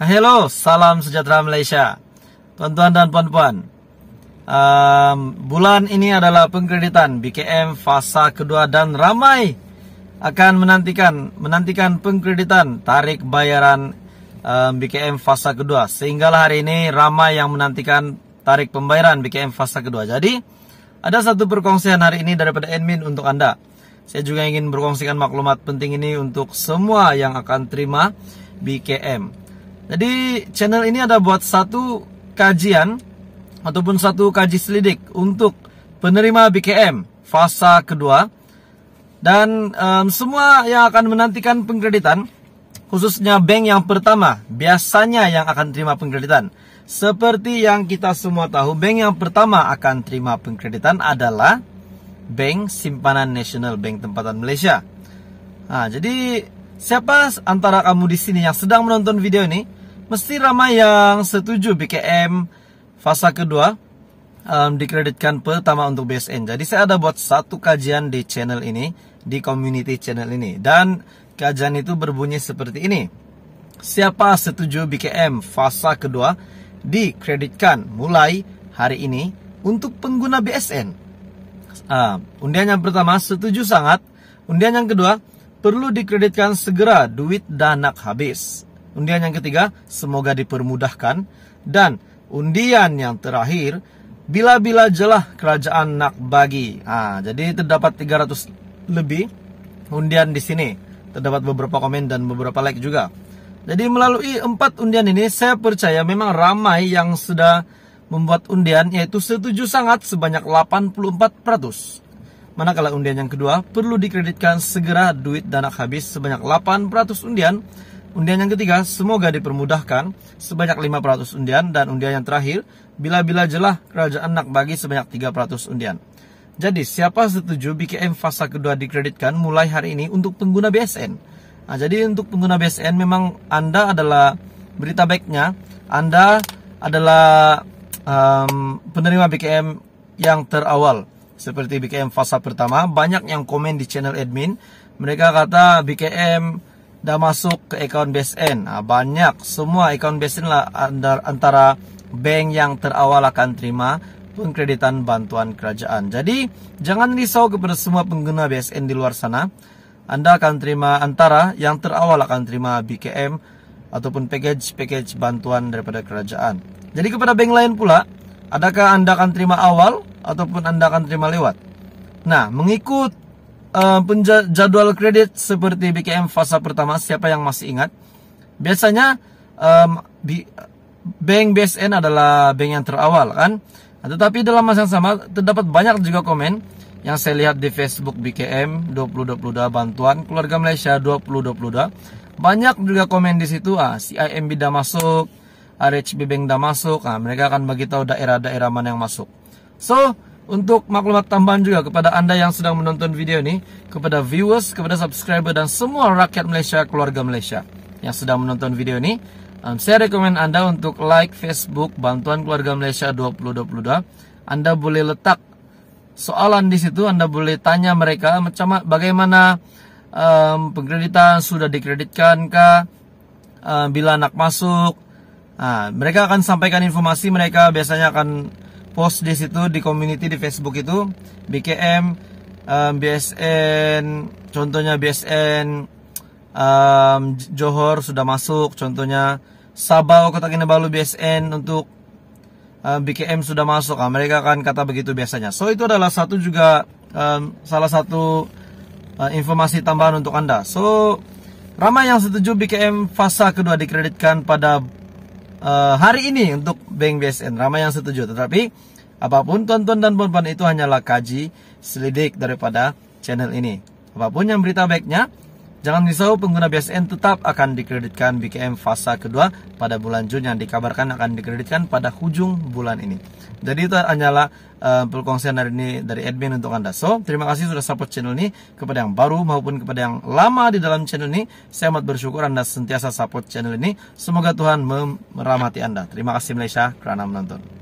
Halo, salam sejahtera Malaysia. Tuan-tuan dan puan-puan, um, bulan ini adalah pengkreditan BKM fasa kedua dan ramai akan menantikan menantikan pengkreditan tarik bayaran um, BKM fasa kedua. Sehinggalah hari ini ramai yang menantikan tarik pembayaran BKM fasa kedua. Jadi, ada satu perkongsian hari ini daripada admin untuk Anda. Saya juga ingin berkongsikan maklumat penting ini untuk semua yang akan terima BKM. Jadi channel ini ada buat satu kajian ataupun satu kaji selidik untuk penerima BKM fase kedua dan um, semua yang akan menantikan pengkreditan khususnya bank yang pertama biasanya yang akan terima pengkreditan. Seperti yang kita semua tahu, bank yang pertama akan terima pengkreditan adalah Bank Simpanan Nasional Bank Tempatan Malaysia. Nah, jadi siapa antara kamu di sini yang sedang menonton video ini mesti ramai yang setuju BKM fasa kedua um, dikreditkan pertama untuk BSN. Jadi saya ada buat satu kajian di channel ini, di community channel ini. Dan kajian itu berbunyi seperti ini. Siapa setuju BKM fasa kedua dikreditkan mulai hari ini untuk pengguna BSN? Uh, um, undian yang pertama setuju sangat. Undian yang kedua perlu dikreditkan segera duit dan nak habis. Undian yang ketiga, semoga dipermudahkan. Dan undian yang terakhir, bila-bila jelah kerajaan nak bagi Ah, jadi terdapat 300 lebih undian di sini. Terdapat beberapa komen dan beberapa like juga. Jadi melalui empat undian ini, saya percaya memang ramai yang sudah membuat undian yaitu setuju sangat sebanyak 84%. peratus Manakala undian yang kedua perlu dikreditkan segera duit danak habis sebanyak 800 undian Undian yang ketiga, semoga dipermudahkan sebanyak 500 undian dan undian yang terakhir, bila-bila jelah kerajaan nak bagi sebanyak 300 undian. Jadi, siapa setuju BKM fasa kedua dikreditkan mulai hari ini untuk pengguna BSN? Nah, jadi untuk pengguna BSN memang Anda adalah berita baiknya, Anda adalah um, penerima BKM yang terawal seperti BKM fasa pertama. Banyak yang komen di channel admin, mereka kata BKM dah masuk ke account BSN. Nah, banyak semua account BSN lah antara bank yang terawal akan terima pengkreditan bantuan kerajaan. Jadi, jangan risau kepada semua pengguna BSN di luar sana. Anda akan terima antara yang terawal akan terima BKM ataupun package-package bantuan daripada kerajaan. Jadi kepada bank lain pula, adakah Anda akan terima awal ataupun Anda akan terima lewat? Nah, mengikut uh, jadwal kredit seperti BKM fase pertama siapa yang masih ingat biasanya um, bi bank BSN adalah bank yang terawal kan nah, tetapi dalam masa yang sama terdapat banyak juga komen yang saya lihat di Facebook BKM 2022 bantuan keluarga Malaysia 2022. banyak juga komen di situ ah CIMB dah masuk RHB Bank dah masuk ah mereka akan bagi tahu daerah-daerah mana yang masuk so untuk maklumat tambahan juga kepada Anda yang sedang menonton video ini, kepada viewers, kepada subscriber, dan semua rakyat Malaysia, keluarga Malaysia yang sedang menonton video ini, um, saya rekomend Anda untuk like Facebook Bantuan Keluarga Malaysia 2022. Anda boleh letak soalan di situ, Anda boleh tanya mereka macam bagaimana um, pengkreditan sudah dikreditkan kah? um, bila anak masuk, Nah, mereka akan sampaikan informasi mereka biasanya akan post di situ di community di Facebook itu BKM um, BSN contohnya BSN um, Johor sudah masuk contohnya Sabah Kota Kinabalu BSN untuk um, BKM sudah masuk nah, mereka kan kata begitu biasanya so itu adalah satu juga um, salah satu uh, informasi tambahan untuk anda so ramai yang setuju BKM fasa kedua dikreditkan pada uh, hari ini untuk Bank BSN ramai yang setuju tetapi apapun tonton dan puan-puan itu hanyalah kaji selidik daripada channel ini apapun yang berita baiknya Jangan risau, pengguna BSN tetap akan dikreditkan BKM fase kedua pada bulan Jun yang dikabarkan akan dikreditkan pada hujung bulan ini. Jadi itu hanyalah uh, perkongsian dari ini dari admin untuk Anda. So, terima kasih sudah support channel ini kepada yang baru maupun kepada yang lama di dalam channel ini. Saya amat bersyukur Anda sentiasa support channel ini. Semoga Tuhan merahmati Anda. Terima kasih Malaysia kerana menonton.